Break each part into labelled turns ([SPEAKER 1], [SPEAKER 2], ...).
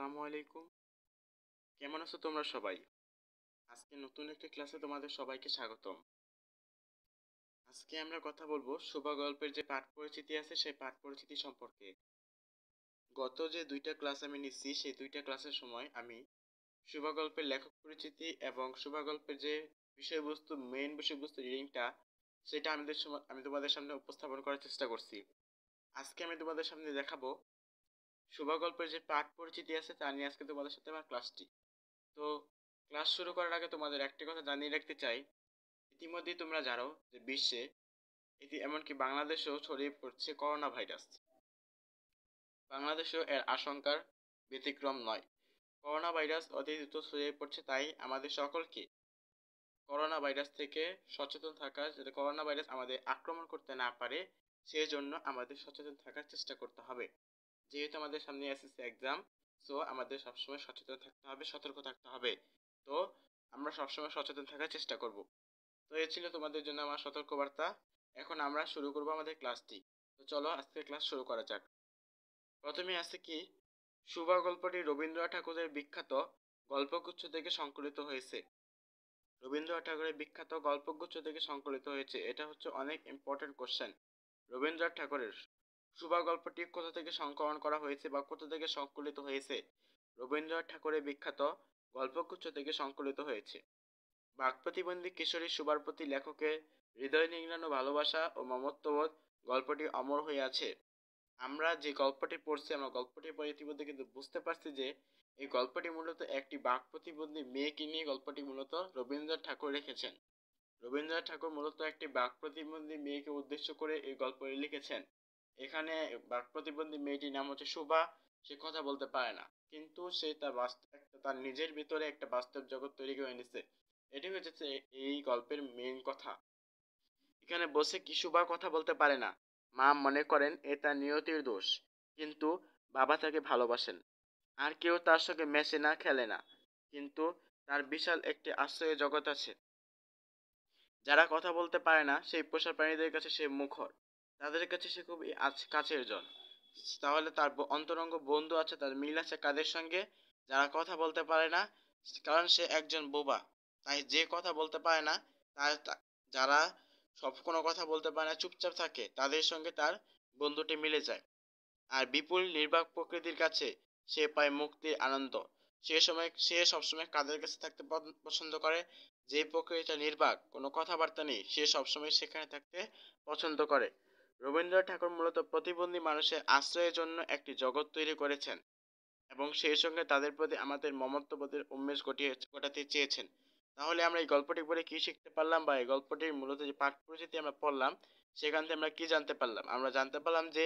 [SPEAKER 1] আসসালামু আলাইকুম কেমন আছো তোমরা সবাই আজকে নতুন একটি ক্লাসে তোমাদের সবাইকে স্বাগতম আজকে আমরা কথা বলবো শোভা গল্পের যে পাঠ পরিচিতি আছে সেই পাঠ পরিচিতি সম্পর্কে গত যে দুইটা ক্লাস আমি নিচ্ছি সেই দুইটা ক্লাসের সময় আমি শোভা গল্পের লেখক পরিচিতি এবং শোভা গল্পের যে বিষয়বস্তু মেইন বিষয়বস্তু রিডিংটা সেটা আমাদের আমি তোমাদের সামনে উপস্থাপন করার চেষ্টা করছি আজকে আমি তোমাদের সামনে দেখাবো শুভ গল্পের যে পাঠ পরিচিতি আছে তা নিয়ে আজকে তোমাদের সাথে আমার ক্লাসটি তো ক্লাস শুরু করার আগে তোমাদের একটি কথা জানিয়ে রাখতে চাই ইতিমধ্যেই তোমরা জানো যে বিশ্বে এটি এমনকি বাংলাদেশেও ছড়িয়ে পড়ছে করোনা ভাইরাস বাংলাদেশেও এর আশঙ্কার ব্যতিক্রম নয় করোনা ভাইরাস অতি দ্রুত ছড়িয়ে পড়ছে তাই আমাদের সকলকে করোনা ভাইরাস থেকে সচেতন থাকা যাতে করোনা ভাইরাস আমাদের আক্রমণ করতে না পারে সেজন্য আমাদের সচেতন থাকার চেষ্টা করতে হবে যেহেতু আমাদের সামনে এসএসসি এক্সাম সো আমাদের সবসময় সচেতন থাকতে হবে সতর্ক থাকতে হবে তো আমরা সবসময় সচেতন থাকার চেষ্টা করব তো এ ছিল তোমাদের জন্য আমার সতর্কবার্তা এখন আমরা শুরু করব আমাদের ক্লাসটি তো চলো আজকে ক্লাস শুরু করা যাক প্রথমে আছে কি শুভা গল্পটি রবীন্দ্রনাথ ঠাকুরের বিখ্যাত গল্পগুচ্ছ থেকে সংকলিত হয়েছে রবীন্দ্রনাথ ঠাকুরের বিখ্যাত গল্পগুচ্ছ থেকে সংকলিত হয়েছে এটা হচ্ছে অনেক ইম্পর্টেন্ট কোশ্চেন রবীন্দ্রনাথ ঠাকুরের সুভা গল্পটি কোথা থেকে সংকলন করা হয়েছে বা কোথা থেকে সংকলিত হয়েছে রবীন্দ্রনাথ ঠাকুরের বিখ্যাত গল্পগুচ্ছ থেকে সংকলিত হয়েছে বাক প্রতিবন্ধী কিশোরী সুবার প্রতি লেখকের হৃদয় নিংড়ানো ভালোবাসা ও মমত্ববোধ গল্পটি অমর হয়ে আছে আমরা যে গল্পটি পড়ছি আমরা গল্পটি পড়ে ইতিমধ্যে কিন্তু বুঝতে পারছি যে এই গল্পটি মূলত একটি বাক প্রতিবন্ধী মেয়েকে নিয়ে গল্পটি মূলত রবীন্দ্রনাথ ঠাকুর লিখেছেন রবীন্দ্রনাথ ঠাকুর মূলত একটি বাক প্রতিবন্ধী মেয়েকে উদ্দেশ্য করে এই গল্পটি লিখেছেন এখানে প্রতিবন্ধী মেয়েটির নাম হচ্ছে শোভা সে কথা বলতে পারে না কিন্তু সে তার বাস্তব তার নিজের ভিতরে একটা বাস্তব জগৎ তৈরি করে নিছে এটি হচ্ছে এই গল্পের মেইন কথা এখানে বসে কি শোভা কথা বলতে পারে না মা মনে করেন এ তার নিয়তির দোষ কিন্তু বাবা তাকে ভালোবাসেন আর কেউ তার সঙ্গে মেশে না খেলে না কিন্তু তার বিশাল একটি আশ্রয় জগৎ আছে যারা কথা বলতে পারে না সেই পোষা প্রাণীদের কাছে সে মুখর তাদের কাছে সে খুব কাছের জন তাহলে তার অন্তরঙ্গ বন্ধু আছে তার মিল আছে কাদের সঙ্গে যারা কথা বলতে পারে না কারণ সে একজন বোবা তাই যে কথা বলতে পারে না তার যারা সব কোনো কথা বলতে পারে না চুপচাপ থাকে তাদের সঙ্গে তার বন্ধুটি মিলে যায় আর বিপুল নির্বাক প্রকৃতির কাছে সে পায় মুক্তির আনন্দ সে সময় সে সবসময় কাদের কাছে থাকতে পছন্দ করে যে প্রকৃতিটা নির্বাক কোনো কথাবার্তা নেই সে সবসময় সেখানে থাকতে পছন্দ করে রবীন্দ্রনাথ ঠাকুর মূলত প্রতিবন্ধী মানুষের আশ্রয়ের জন্য একটি জগৎ তৈরি করেছেন এবং সেই সঙ্গে তাদের প্রতি আমাদের মমত্ববোধের উন্মেষ ঘটিয়ে ঘটাতে চেয়েছেন তাহলে আমরা এই গল্পটি পড়ে কী শিখতে পারলাম বা এই গল্পটির মূলত যে পাঠ পরিচিতি আমরা পড়লাম সেখান থেকে আমরা কি জানতে পারলাম আমরা জানতে পারলাম যে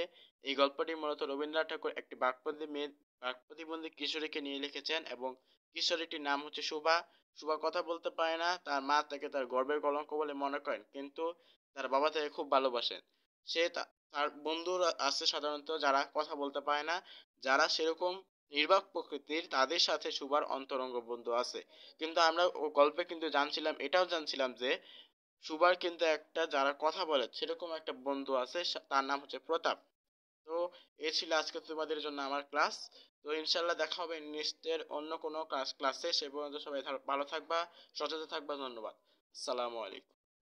[SPEAKER 1] এই গল্পটি মূলত রবীন্দ্রনাথ ঠাকুর একটি বাকপন্থী মেয়ে বাক প্রতিবন্ধী কিশোরীকে নিয়ে লিখেছেন এবং কিশোরীটির নাম হচ্ছে শোভা শোভা কথা বলতে পারে না তার মা তাকে তার গর্বের কলঙ্ক বলে মনে করেন কিন্তু তার বাবা তাকে খুব ভালোবাসেন সে তার বন্ধু আছে সাধারণত যারা কথা বলতে পারে না যারা সেরকম নির্বাক প্রকৃতির তাদের সাথে সুবার অন্তরঙ্গ বন্ধু আছে কিন্তু আমরা ও গল্পে কিন্তু জানছিলাম এটাও জানছিলাম যে সুবার কিন্তু একটা যারা কথা বলে সেরকম একটা বন্ধু আছে তার নাম হচ্ছে প্রতাপ তো এ ছিল আজকে তোমাদের জন্য আমার ক্লাস তো ইনশাল্লাহ দেখা হবে নিস্টের অন্য কোনো ক্লাস ক্লাসে সে পর্যন্ত সবাই ভালো থাকবা সচেতন থাকবা ধন্যবাদ আসসালামু আলাইকুম